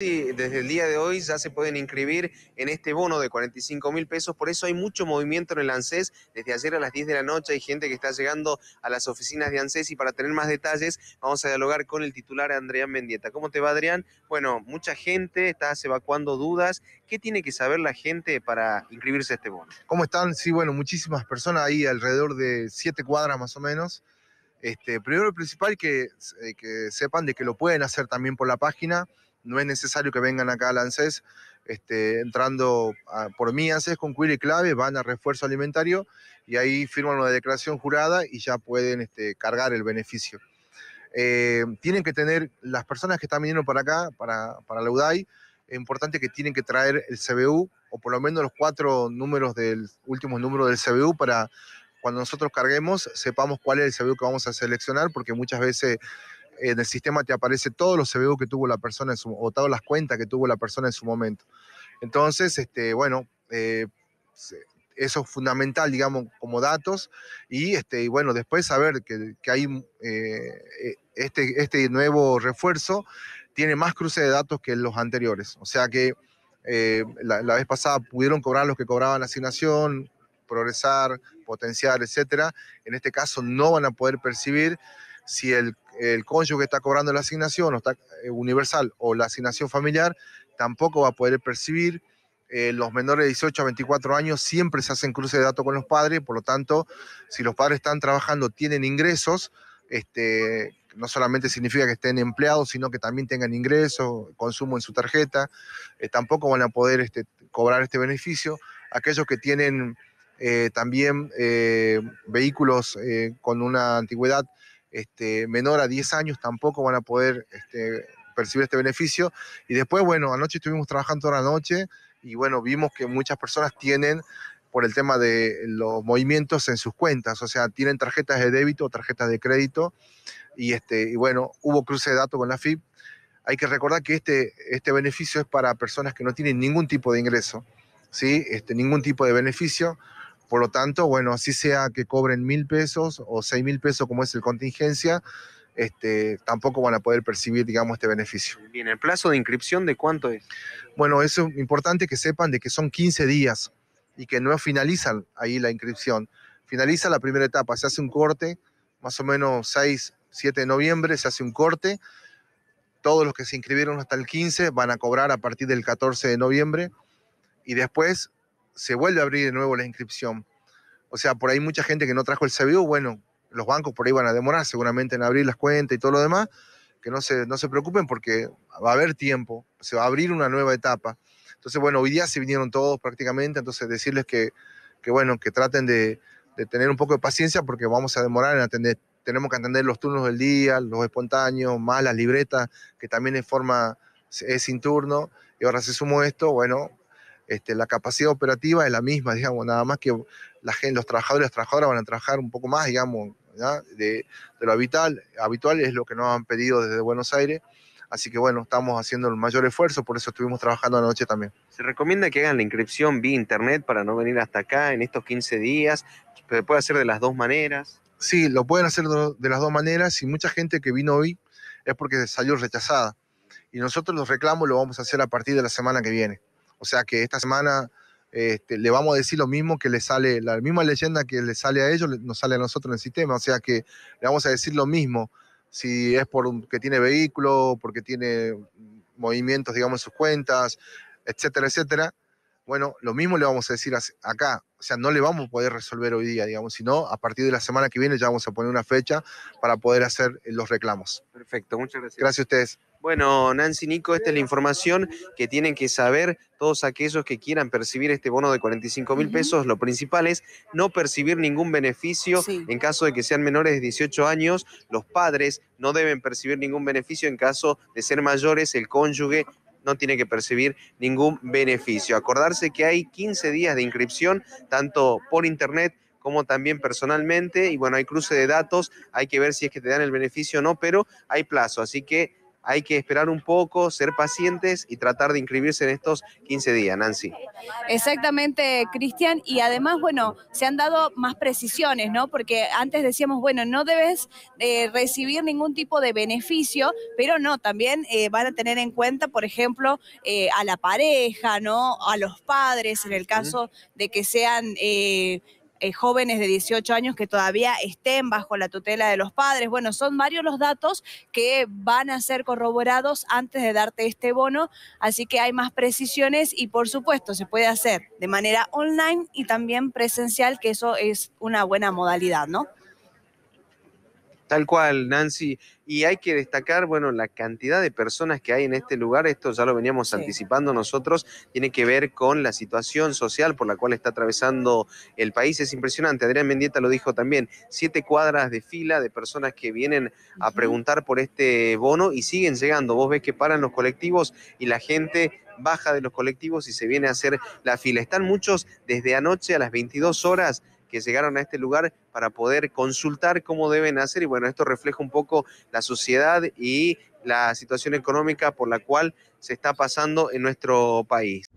Sí, desde el día de hoy ya se pueden inscribir en este bono de 45 mil pesos, por eso hay mucho movimiento en el ANSES. Desde ayer a las 10 de la noche hay gente que está llegando a las oficinas de ANSES y para tener más detalles vamos a dialogar con el titular Adrián Mendieta. ¿Cómo te va Adrián? Bueno, mucha gente, estás evacuando dudas. ¿Qué tiene que saber la gente para inscribirse a este bono? ¿Cómo están? Sí, bueno, muchísimas personas ahí, alrededor de 7 cuadras más o menos. Este, primero y principal eh, que sepan de que lo pueden hacer también por la página no es necesario que vengan acá al ANSES, este, entrando por mi ANSES con query y clave, van a refuerzo alimentario y ahí firman una declaración jurada y ya pueden este, cargar el beneficio. Eh, tienen que tener, las personas que están viniendo para acá, para, para la UDAI, es importante que tienen que traer el CBU o por lo menos los cuatro números del último número del CBU para cuando nosotros carguemos sepamos cuál es el CBU que vamos a seleccionar porque muchas veces en el sistema te aparece todos los CBU que tuvo la persona en su, o todas las cuentas que tuvo la persona en su momento. Entonces, este, bueno, eh, eso es fundamental, digamos, como datos. Y, este, y bueno, después saber que, que hay eh, este, este nuevo refuerzo tiene más cruce de datos que los anteriores. O sea que eh, la, la, vez pasada pudieron cobrar los que cobraban asignación, progresar, potenciar, etcétera. En este caso no van a poder percibir si el el cónyuge está cobrando la asignación eh, universal o la asignación familiar, tampoco va a poder percibir. Eh, los menores de 18 a 24 años siempre se hacen cruce de datos con los padres, por lo tanto, si los padres están trabajando, tienen ingresos, este, no solamente significa que estén empleados, sino que también tengan ingresos, consumo en su tarjeta, eh, tampoco van a poder este, cobrar este beneficio. Aquellos que tienen también vehículos con una antigüedad este, menor a 10 años tampoco van a poder este, percibir este beneficio. Y después, bueno, anoche estuvimos trabajando toda la noche y bueno, vimos que muchas personas tienen por el tema de los movimientos en sus cuentas, o sea, tienen tarjetas de débito o tarjetas de crédito y, este, bueno, hubo cruce de datos con la FIP. Hay que recordar que este, este beneficio es para personas que no tienen ningún tipo de ingreso, ¿sí? este, ningún tipo de beneficio, por lo tanto, bueno, así sea que cobren mil pesos o seis mil pesos como es el contingencia, este, tampoco van a poder percibir, digamos, este beneficio. Bien, ¿el plazo de inscripción de cuánto es? Bueno, eso es importante que sepan de que son 15 días y que no finalizan ahí la inscripción. Finaliza la primera etapa, se hace un corte, más o menos 6, 7 de noviembre se hace un corte. Todos los que se inscribieron hasta el 15 van a cobrar a partir del 14 de noviembre y después se vuelve a abrir de nuevo la inscripción. O sea, por ahí mucha gente que no trajo el CBU, bueno, los bancos por ahí van a demorar seguramente en abrir las cuentas y todo lo demás, que no se, no se preocupen porque va a haber tiempo, se va a abrir una nueva etapa. Entonces, bueno, hoy día se vinieron todos prácticamente, entonces decirles que, que bueno, que traten de, de tener un poco de paciencia porque vamos a demorar en atender. Tenemos que atender los turnos del día, los espontáneos, más las libretas, que también en forma es sin turno. Y ahora se sumó esto, bueno, este, la capacidad operativa es la misma, digamos, nada más que la gente, los trabajadores y las trabajadoras van a trabajar un poco más, digamos, de, lo habitual, habitual es lo que nos han pedido desde Buenos Aires. Así que bueno, estamos haciendo el mayor esfuerzo, por eso estuvimos trabajando anoche también. Se recomienda que hagan la inscripción vía internet para no venir hasta acá en estos 15 días. Se puede hacer de las dos maneras. Sí, lo pueden hacer de las dos maneras y mucha gente que vino hoy es porque salió rechazada. Y nosotros los reclamos lo vamos a hacer a partir de la semana que viene. O sea que esta semana este, le vamos a decir lo mismo que le sale, la misma leyenda que le sale a ellos, nos sale a nosotros en el sistema. O sea que le vamos a decir lo mismo. Si es por que tiene vehículo, porque tiene movimientos, digamos, en sus cuentas, etcétera, etcétera. Bueno, lo mismo le vamos a decir acá. O sea, no le vamos a poder resolver hoy día, digamos, sino a partir de la semana que viene ya vamos a poner una fecha para poder hacer los reclamos. Perfecto, muchas gracias. Gracias a ustedes. Bueno, Nancy Nico, esta es la información que tienen que saber todos aquellos que quieran percibir este bono de 45 mil pesos. Lo principal es no percibir ningún beneficio en caso de que sean menores de 18 años. Los padres no deben percibir ningún beneficio en caso de ser mayores. El cónyuge no tiene que percibir ningún beneficio. Acordarse que hay 15 días de inscripción, tanto por internet como también personalmente. Y bueno, hay cruce de datos, hay que ver si es que te dan el beneficio o no, pero hay plazo. Así que hay que esperar un poco, ser pacientes y tratar de inscribirse en estos 15 días, Nancy. Exactamente, Cristian, y además, bueno, se han dado más precisiones, ¿no? Porque antes decíamos, bueno, no debes eh, recibir ningún tipo de beneficio, pero no, también eh, van a tener en cuenta, por ejemplo, eh, a la pareja, ¿no? A los padres, en el caso de que sean... Eh, jóvenes de 18 años que todavía estén bajo la tutela de los padres. Bueno, son varios los datos que van a ser corroborados antes de darte este bono, así que hay más precisiones y por supuesto se puede hacer de manera online y también presencial, que eso es una buena modalidad, ¿no? Tal cual, Nancy. Y hay que destacar, bueno, la cantidad de personas que hay en este lugar, esto ya lo veníamos anticipando nosotros, tiene que ver con la situación social por la cual está atravesando el país. Es impresionante, Adrián Mendieta lo dijo también, siete cuadras de fila de personas que vienen a preguntar por este bono y siguen llegando. Vos ves que paran los colectivos y la gente baja de los colectivos y se viene a hacer la fila. Están muchos desde anoche a las 22 horas que llegaron a este lugar para poder consultar cómo deben hacer y bueno, esto refleja un poco la sociedad y la situación económica por la cual se está pasando en nuestro país.